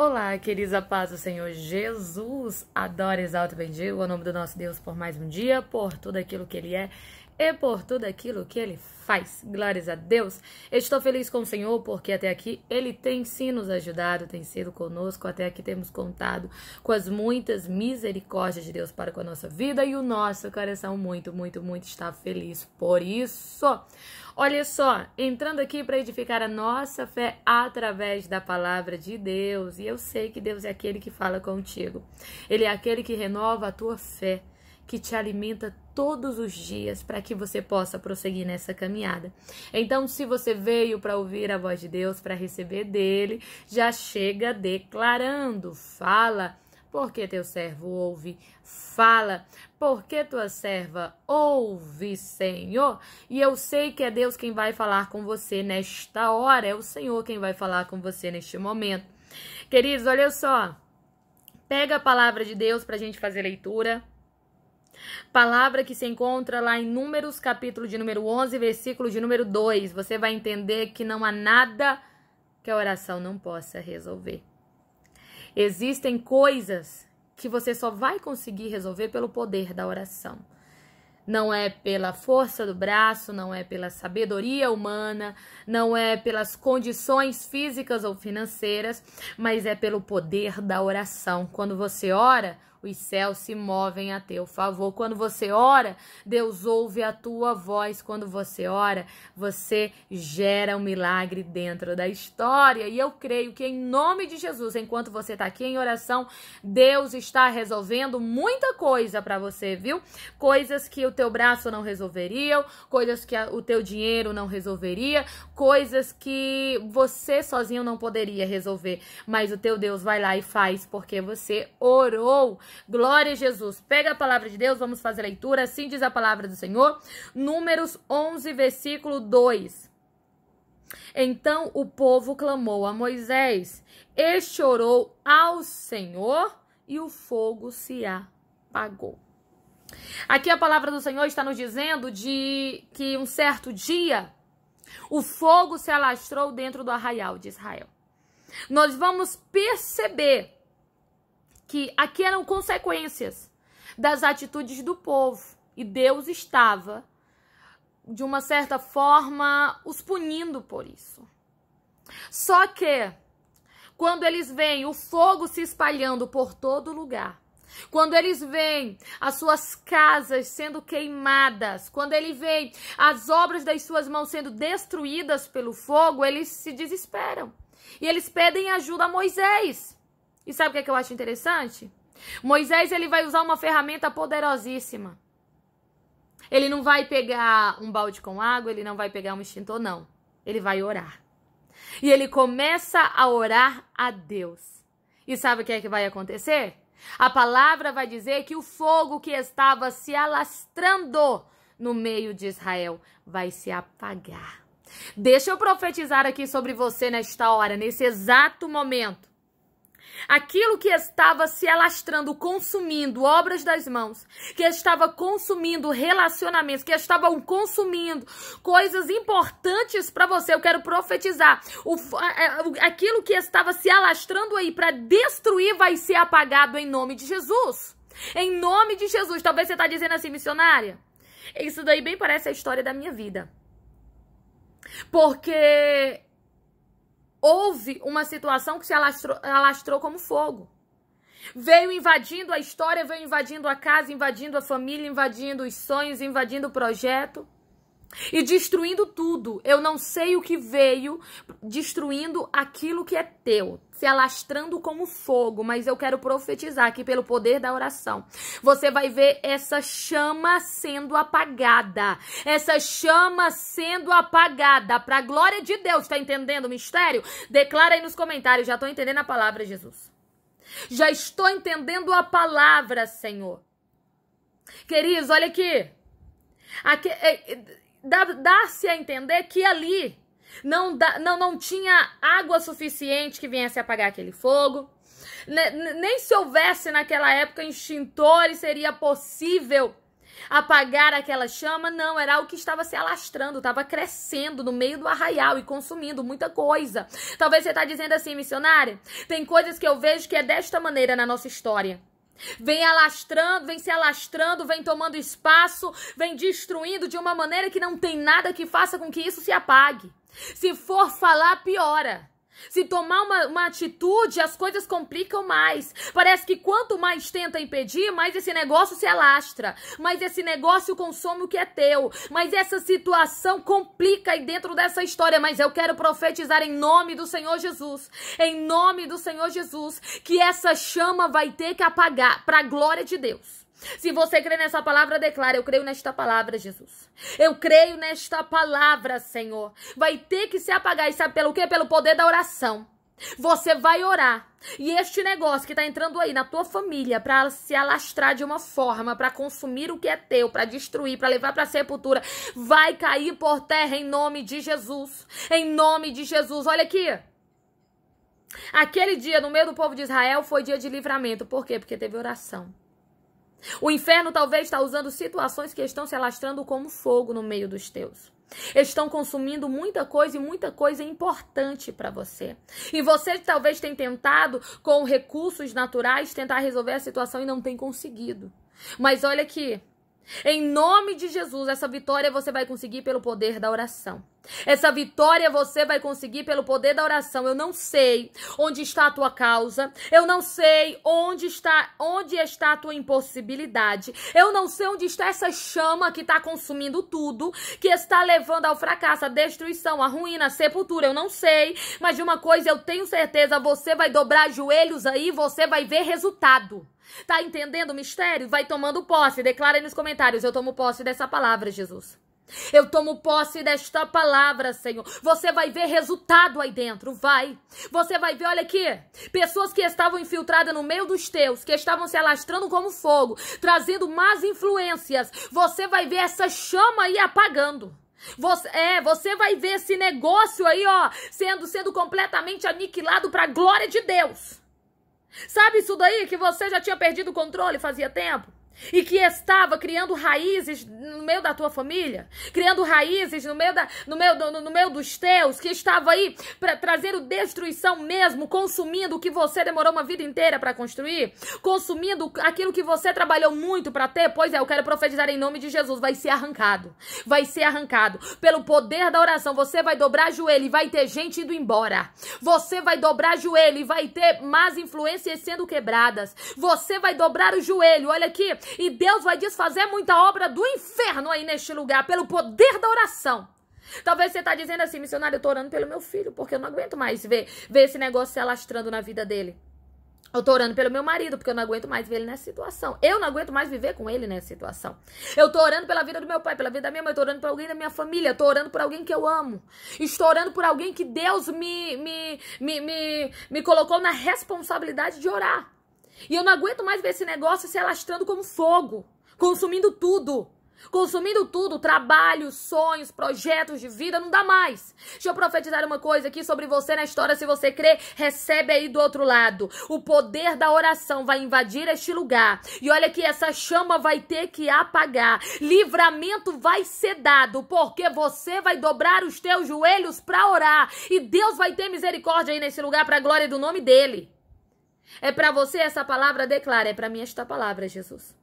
Olá, queridos, a paz do Senhor Jesus. Adoro, exalto e bendigo o nome do nosso Deus por mais um dia, por tudo aquilo que Ele é e é por tudo aquilo que ele faz. Glórias a Deus. Estou feliz com o Senhor porque até aqui ele tem sim nos ajudado, tem sido conosco. Até aqui temos contado com as muitas misericórdias de Deus para com a nossa vida e o nosso coração muito, muito, muito está feliz por isso. Olha só, entrando aqui para edificar a nossa fé através da palavra de Deus. E eu sei que Deus é aquele que fala contigo, Ele é aquele que renova a tua fé que te alimenta todos os dias para que você possa prosseguir nessa caminhada. Então, se você veio para ouvir a voz de Deus, para receber dele, já chega declarando, fala porque teu servo ouve, fala, porque tua serva ouve, Senhor. E eu sei que é Deus quem vai falar com você nesta hora, é o Senhor quem vai falar com você neste momento. Queridos, olha só, pega a palavra de Deus para a gente fazer leitura. Palavra que se encontra lá em Números, capítulo de número 11, versículo de número 2. Você vai entender que não há nada que a oração não possa resolver. Existem coisas que você só vai conseguir resolver pelo poder da oração. Não é pela força do braço, não é pela sabedoria humana, não é pelas condições físicas ou financeiras, mas é pelo poder da oração. Quando você ora, os céus se movem a teu favor. Quando você ora, Deus ouve a tua voz. Quando você ora, você gera um milagre dentro da história. E eu creio que, em nome de Jesus, enquanto você está aqui em oração, Deus está resolvendo muita coisa para você, viu? Coisas que o teu braço não resolveria, coisas que o teu dinheiro não resolveria, coisas que você sozinho não poderia resolver. Mas o teu Deus vai lá e faz, porque você orou Glória a Jesus. Pega a palavra de Deus, vamos fazer leitura. Assim diz a palavra do Senhor. Números 11, versículo 2. Então o povo clamou a Moisés, e chorou ao Senhor, e o fogo se apagou. Aqui a palavra do Senhor está nos dizendo de que um certo dia o fogo se alastrou dentro do arraial de Israel. Nós vamos perceber que aqui eram consequências das atitudes do povo. E Deus estava, de uma certa forma, os punindo por isso. Só que, quando eles veem o fogo se espalhando por todo lugar, quando eles veem as suas casas sendo queimadas, quando eles veem as obras das suas mãos sendo destruídas pelo fogo, eles se desesperam. E eles pedem ajuda a Moisés. E sabe o que, é que eu acho interessante? Moisés ele vai usar uma ferramenta poderosíssima. Ele não vai pegar um balde com água, ele não vai pegar um extintor, não. Ele vai orar. E ele começa a orar a Deus. E sabe o que é que vai acontecer? A palavra vai dizer que o fogo que estava se alastrando no meio de Israel vai se apagar. Deixa eu profetizar aqui sobre você nesta hora, nesse exato momento. Aquilo que estava se alastrando, consumindo obras das mãos, que estava consumindo relacionamentos, que estavam consumindo coisas importantes para você. Eu quero profetizar. O, aquilo que estava se alastrando aí para destruir vai ser apagado em nome de Jesus. Em nome de Jesus. Talvez você está dizendo assim, missionária. Isso daí bem parece a história da minha vida. Porque houve uma situação que se alastrou, alastrou como fogo. Veio invadindo a história, veio invadindo a casa, invadindo a família, invadindo os sonhos, invadindo o projeto e destruindo tudo. Eu não sei o que veio, destruindo aquilo que é teu, se alastrando como fogo, mas eu quero profetizar que pelo poder da oração, você vai ver essa chama sendo apagada, essa chama sendo apagada para a glória de Deus. Está entendendo o mistério? Declara aí nos comentários, já estou entendendo a palavra, Jesus. Já estou entendendo a palavra, Senhor. Queridos, olha aqui. aqui é, é, dá-se a entender que ali não, dá, não, não tinha água suficiente que viesse apagar aquele fogo. Nem se houvesse naquela época extintores, seria possível apagar aquela chama. Não, era o que estava se alastrando, estava crescendo no meio do arraial e consumindo muita coisa. Talvez você está dizendo assim, missionária, tem coisas que eu vejo que é desta maneira na nossa história. Vem alastrando, vem se alastrando, vem tomando espaço, vem destruindo de uma maneira que não tem nada que faça com que isso se apague. Se for falar, piora. Se tomar uma, uma atitude, as coisas complicam mais. Parece que quanto mais tenta impedir, mais esse negócio se alastra. Mas esse negócio consome o que é teu. Mas essa situação complica aí dentro dessa história. Mas eu quero profetizar em nome do Senhor Jesus. Em nome do Senhor Jesus. Que essa chama vai ter que apagar para a glória de Deus. Se você crê nessa palavra, declara: Eu creio nesta palavra, Jesus. Eu creio nesta palavra, Senhor. Vai ter que se apagar. E sabe pelo quê? Pelo poder da oração. Você vai orar. E este negócio que está entrando aí na tua família para se alastrar de uma forma, para consumir o que é teu, para destruir, para levar para sepultura, vai cair por terra em nome de Jesus. Em nome de Jesus. Olha aqui. Aquele dia no meio do povo de Israel foi dia de livramento. Por quê? Porque teve oração. O inferno talvez está usando situações que estão se alastrando como fogo no meio dos teus. Estão consumindo muita coisa e muita coisa importante para você. E você talvez tenha tentado, com recursos naturais, tentar resolver a situação e não tem conseguido. Mas olha aqui, em nome de Jesus, essa vitória você vai conseguir pelo poder da oração. Essa vitória você vai conseguir pelo poder da oração. Eu não sei onde está a tua causa. Eu não sei onde está, onde está a tua impossibilidade. Eu não sei onde está essa chama que está consumindo tudo, que está levando ao fracasso, à destruição, à ruína, à sepultura. Eu não sei, mas de uma coisa eu tenho certeza, você vai dobrar joelhos aí, você vai ver resultado. Tá entendendo o mistério? Vai tomando posse. Declara aí nos comentários. Eu tomo posse dessa palavra, Jesus. Eu tomo posse desta palavra, Senhor. Você vai ver resultado aí dentro, vai. Você vai ver, olha aqui, pessoas que estavam infiltradas no meio dos teus, que estavam se alastrando como fogo, trazendo más influências. Você vai ver essa chama aí apagando. Você, é, você vai ver esse negócio aí, ó, sendo, sendo completamente aniquilado para a glória de Deus. Sabe isso daí que você já tinha perdido o controle fazia tempo? e que estava criando raízes no meio da tua família, criando raízes no meio, da, no meio, do, no meio dos teus, que estava aí para trazer destruição mesmo, consumindo o que você demorou uma vida inteira para construir, consumindo aquilo que você trabalhou muito para ter, pois é, eu quero profetizar em nome de Jesus, vai ser arrancado, vai ser arrancado pelo poder da oração, você vai dobrar joelho e vai ter gente indo embora, você vai dobrar joelho e vai ter más influências sendo quebradas, você vai dobrar o joelho, olha aqui, e Deus vai desfazer muita obra do inferno aí neste lugar, pelo poder da oração. Talvez você está dizendo assim, missionário, eu estou orando pelo meu filho, porque eu não aguento mais ver, ver esse negócio se alastrando na vida dele. Eu tô orando pelo meu marido, porque eu não aguento mais ver ele nessa situação. Eu não aguento mais viver com ele nessa situação. Eu tô orando pela vida do meu pai, pela vida da minha mãe, eu tô orando por alguém da minha família, eu tô orando por alguém que eu amo. Estou orando por alguém que Deus me, me, me, me, me colocou na responsabilidade de orar. E eu não aguento mais ver esse negócio se alastrando como fogo, consumindo tudo. Consumindo tudo, trabalho, sonhos, projetos de vida, não dá mais. Deixa eu profetizar uma coisa aqui sobre você na história. Se você crê, recebe aí do outro lado. O poder da oração vai invadir este lugar. E olha que essa chama vai ter que apagar. Livramento vai ser dado, porque você vai dobrar os teus joelhos para orar. E Deus vai ter misericórdia aí nesse lugar, para a glória do nome dele. É para você essa palavra? Declara. É para mim esta palavra, Jesus.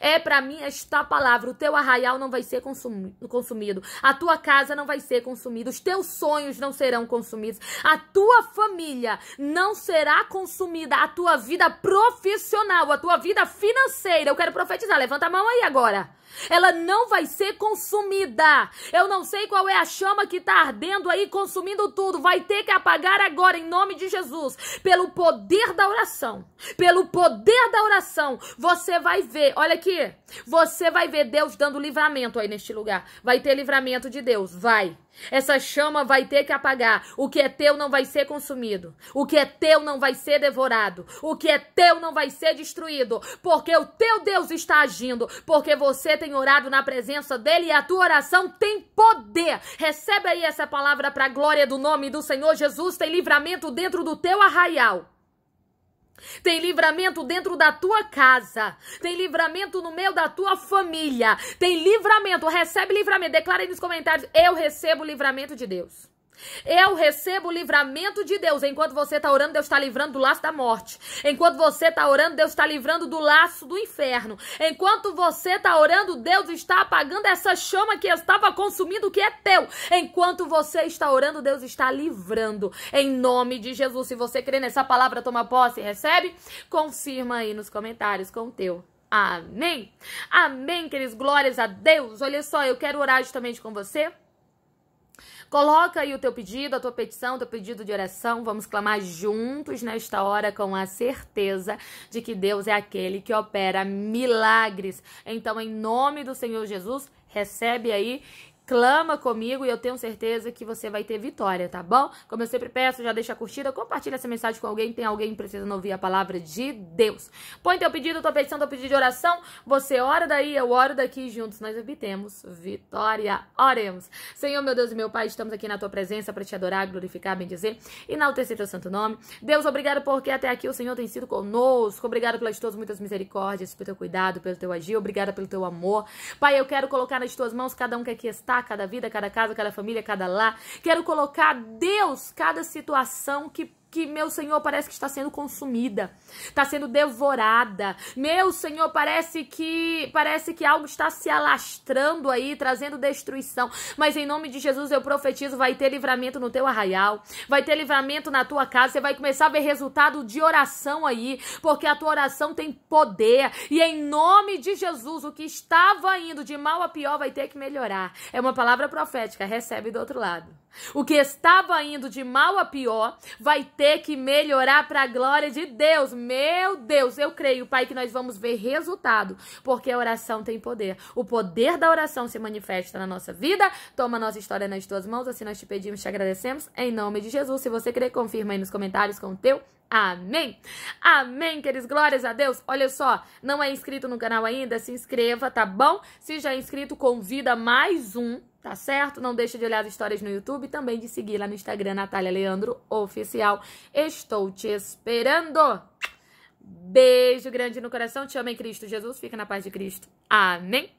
É para mim esta palavra. O teu arraial não vai ser consumido. A tua casa não vai ser consumida. Os teus sonhos não serão consumidos. A tua família não será consumida. A tua vida profissional, a tua vida financeira. Eu quero profetizar. Levanta a mão aí agora ela não vai ser consumida. Eu não sei qual é a chama que está ardendo aí, consumindo tudo. Vai ter que apagar agora, em nome de Jesus. Pelo poder da oração. Pelo poder da oração, você vai ver. Olha aqui. Você vai ver Deus dando livramento aí neste lugar. Vai ter livramento de Deus. Vai. Essa chama vai ter que apagar. O que é teu não vai ser consumido. O que é teu não vai ser devorado. O que é teu não vai ser destruído. Porque o teu Deus está agindo. Porque você tem orado na presença dele e a tua oração tem poder. Recebe aí essa palavra para a glória do nome do Senhor Jesus. Tem livramento dentro do teu arraial. Tem livramento dentro da tua casa. Tem livramento no meio da tua família. Tem livramento. Recebe livramento. Declara aí nos comentários. Eu recebo livramento de Deus. Eu recebo o livramento de Deus. Enquanto você está orando, Deus está livrando do laço da morte. Enquanto você está orando, Deus está livrando do laço do inferno. Enquanto você está orando, Deus está apagando essa chama que estava consumindo, que é teu. Enquanto você está orando, Deus está livrando. Em nome de Jesus. Se você crê nessa palavra, toma posse e recebe, confirma aí nos comentários com o teu. Amém. Amém, queridos. Glórias a Deus. Olha só, eu quero orar justamente com você. Coloca aí o teu pedido, a tua petição, o teu pedido de oração. Vamos clamar juntos nesta hora com a certeza de que Deus é aquele que opera milagres. Então, em nome do Senhor Jesus, recebe aí clama comigo e eu tenho certeza que você vai ter vitória, tá bom? Como eu sempre peço, já deixa a curtida, compartilha essa mensagem com alguém, tem alguém que precisa ouvir a palavra de Deus. Põe teu pedido, tua petição, teu pedido de oração, você ora daí, eu oro daqui, juntos nós obtemos vitória. Oremos. Senhor, meu Deus e meu Pai, estamos aqui na tua presença para te adorar, glorificar, bendizer, enaltecer teu santo nome. Deus, obrigado porque até aqui o Senhor tem sido conosco, obrigado pelas tuas muitas misericórdias, pelo teu cuidado, pelo teu agir, obrigado pelo teu amor. Pai, eu quero colocar nas tuas mãos cada um que aqui está, cada vida, cada casa, cada família, cada lar. Quero colocar Deus cada situação que que, meu Senhor, parece que está sendo consumida, está sendo devorada. Meu Senhor, parece que parece que algo está se alastrando aí, trazendo destruição. Mas em nome de Jesus eu profetizo, vai ter livramento no teu arraial, vai ter livramento na tua casa, você vai começar a ver resultado de oração aí, porque a tua oração tem poder. E em nome de Jesus, o que estava indo de mal a pior vai ter que melhorar. É uma palavra profética, recebe do outro lado. O que estava indo de mal a pior vai ter que melhorar para a glória de Deus. Meu Deus, eu creio, Pai, que nós vamos ver resultado, porque a oração tem poder. O poder da oração se manifesta na nossa vida. Toma nossa história nas tuas mãos, assim nós te pedimos, te agradecemos. Em nome de Jesus, se você crer, confirma aí nos comentários com o teu Amém? Amém, queridos. Glórias a Deus. Olha só, não é inscrito no canal ainda? Se inscreva, tá bom? Se já é inscrito, convida mais um tá certo? Não deixa de olhar as histórias no YouTube e também de seguir lá no Instagram, Natália Leandro Oficial. Estou te esperando! Beijo grande no coração, te amo em Cristo Jesus, fica na paz de Cristo. Amém!